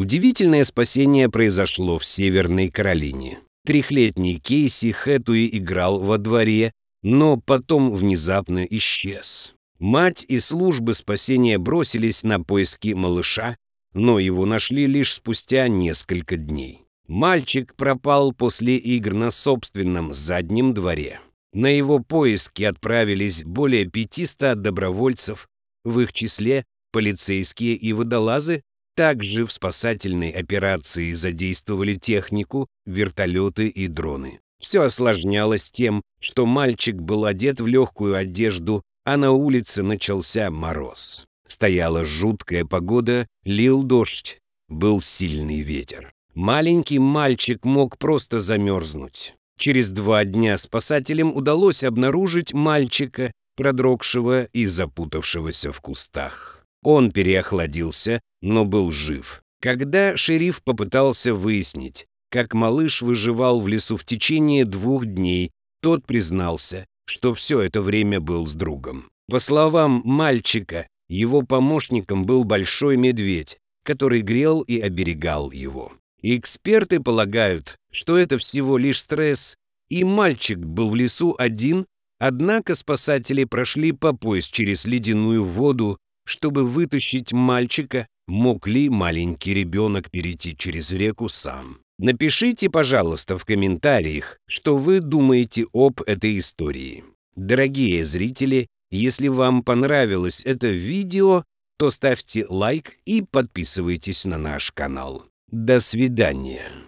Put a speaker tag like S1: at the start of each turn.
S1: Удивительное спасение произошло в Северной Каролине. Трехлетний Кейси Хэтуи играл во дворе, но потом внезапно исчез. Мать и службы спасения бросились на поиски малыша, но его нашли лишь спустя несколько дней. Мальчик пропал после игр на собственном заднем дворе. На его поиски отправились более 500 добровольцев, в их числе полицейские и водолазы, также в спасательной операции задействовали технику, вертолеты и дроны. Все осложнялось тем, что мальчик был одет в легкую одежду, а на улице начался мороз. Стояла жуткая погода, лил дождь, был сильный ветер. Маленький мальчик мог просто замерзнуть. Через два дня спасателям удалось обнаружить мальчика, продрогшего и запутавшегося в кустах. Он переохладился, но был жив. Когда шериф попытался выяснить, как малыш выживал в лесу в течение двух дней, тот признался, что все это время был с другом. По словам мальчика, его помощником был большой медведь, который грел и оберегал его. Эксперты полагают, что это всего лишь стресс, и мальчик был в лесу один, однако спасатели прошли по пояс через ледяную воду чтобы вытащить мальчика, мог ли маленький ребенок перейти через реку сам. Напишите, пожалуйста, в комментариях, что вы думаете об этой истории. Дорогие зрители, если вам понравилось это видео, то ставьте лайк и подписывайтесь на наш канал. До свидания.